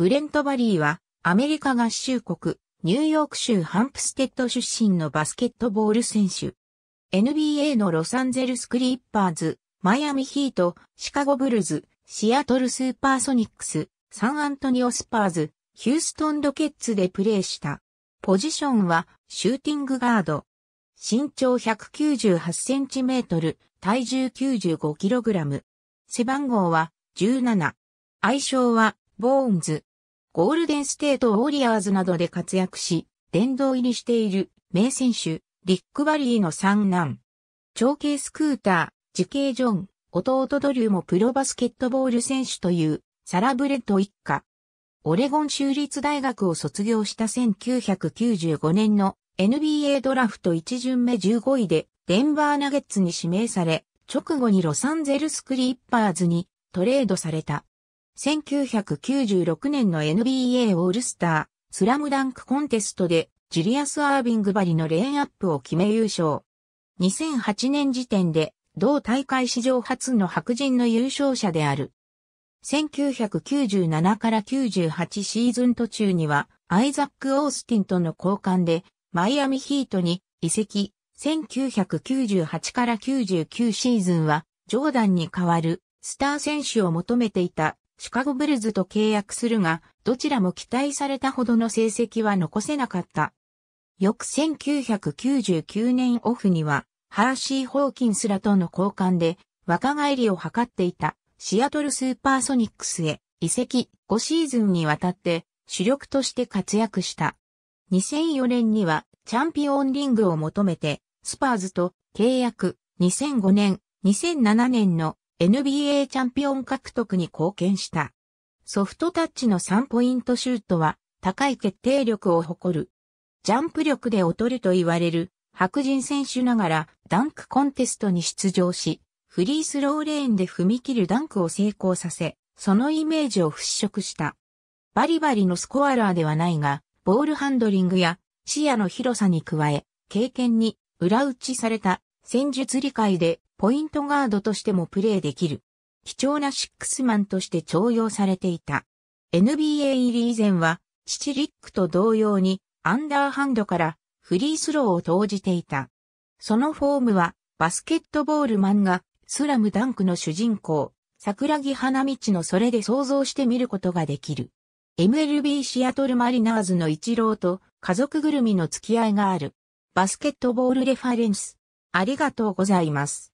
ブレント・バリーは、アメリカ合衆国、ニューヨーク州ハンプステッド出身のバスケットボール選手。NBA のロサンゼルス・クリッパーズ、マイアミヒート、シカゴブルズ、シアトルスーパーソニックス、サンアントニオスパーズ、ヒューストンドケッツでプレーした。ポジションはシューティングガード。身長1 9 8センチメートル、体重 95kg。背番号は17。愛称はボーンズ。ゴールデンステートウォリアーズなどで活躍し、殿堂入りしている名選手、リック・バリーの三男。長径スクーター、時系ジョン、弟ドリューもプロバスケットボール選手というサラブレッド一家。オレゴン州立大学を卒業した1995年の NBA ドラフト1巡目15位でデンバーナゲッツに指名され、直後にロサンゼルスクリッパーズにトレードされた。1996年の NBA オールスター、スラムダンクコンテストで、ジュリアス・アービングバリのレーンアップを決め優勝。2008年時点で、同大会史上初の白人の優勝者である。1997から98シーズン途中には、アイザック・オースティンとの交換で、マイアミヒートに移籍。1998から99シーズンは、ジョーダンに代わるスター選手を求めていたシカゴブルズと契約するが、どちらも期待されたほどの成績は残せなかった。翌1999年オフには、ハーシー・ホーキンスらとの交換で、若返りを図っていた、シアトルスーパーソニックスへ、移籍5シーズンにわたって、主力として活躍した。2004年には、チャンピオンリングを求めて、スパーズと契約、2005年、2007年の NBA チャンピオン獲得に貢献した。ソフトタッチの3ポイントシュートは高い決定力を誇る。ジャンプ力で劣ると言われる白人選手ながらダンクコンテストに出場し、フリースローレーンで踏み切るダンクを成功させ、そのイメージを払拭した。バリバリのスコアラーではないが、ボールハンドリングや視野の広さに加え、経験に裏打ちされた戦術理解でポイントガードとしてもプレーできる。貴重なシックスマンとして重用されていた。NBA 入り以前は、父リックと同様に、アンダーハンドからフリースローを投じていた。そのフォームは、バスケットボール漫画、スラムダンクの主人公、桜木花道のそれで想像してみることができる。MLB シアトルマリナーズの一郎と家族ぐるみの付き合いがある。バスケットボールレファレンス。ありがとうございます。